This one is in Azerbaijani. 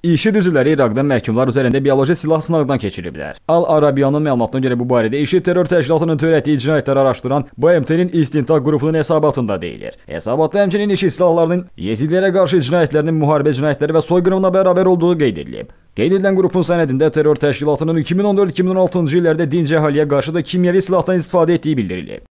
İŞİD üzvləri İraqda məhkumlar üzərində bioloji silah sınaqdan keçiriblər. Al-Arabiyanın məlumatına görə bu barədə İŞİD terror təşkilatının törətdiyi cinayətləri araşdıran BMT-nin istintaq qrupunun hesabatında deyilir. Hesabatda həmçinin İŞİD silahlarının Yezidilərə qarşı cinayətlərinin müharibə cinayətləri və soyqırımla bərabər olduğu qeyd edilib. Qeyd edilən qrupun sənədində terror təşkilatının 2014-2016-cı illərdə dinc əhaliyə qarşı da kimyəvi silahdan istifadə etdiyi bildirilib.